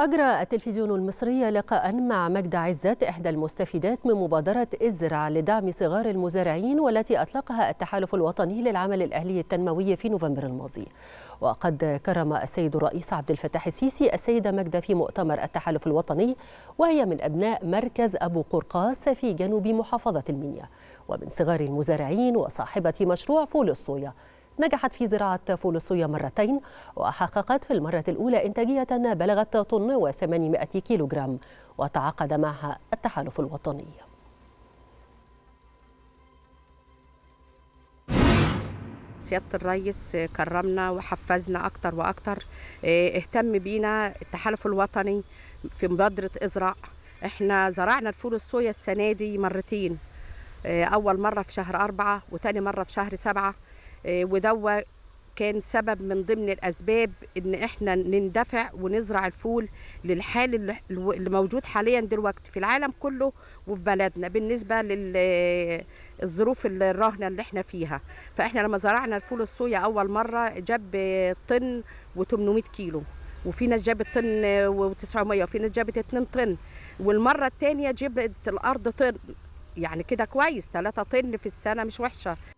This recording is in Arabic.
أجرى التلفزيون المصري لقاء مع مجد عزت إحدى المستفيدات من مبادرة ازرع لدعم صغار المزارعين والتي أطلقها التحالف الوطني للعمل الأهلي التنموي في نوفمبر الماضي وقد كرم السيد الرئيس عبد الفتاح السيسي السيدة مجدة في مؤتمر التحالف الوطني وهي من أبناء مركز أبو قرقاس في جنوب محافظة المنيا ومن صغار المزارعين وصاحبة مشروع فول الصويا نجحت في زراعة فول الصويا مرتين وحققت في المرة الأولى إنتاجية بلغت طن و800 كيلوغرام وتعاقد معها التحالف الوطني سياده الرئيس كرمنا وحفزنا اكتر واكتر آه، اهتم بينا التحالف الوطني في مبادره ازرع احنا زرعنا الفول الصويا السنه دي مرتين آه، اول مره في شهر أربعة وتاني مره في شهر سبعة آه، ودوه كان سبب من ضمن الاسباب ان احنا نندفع ونزرع الفول للحال اللي موجود حاليا دلوقتي في العالم كله وفي بلدنا بالنسبه للظروف الراهنه اللي احنا فيها فاحنا لما زرعنا الفول الصويا اول مره جاب طن و800 كيلو وفي ناس جابت طن و900 وفي ناس جابت 2 طن والمره الثانيه جابت الارض طن يعني كده كويس 3 طن في السنه مش وحشه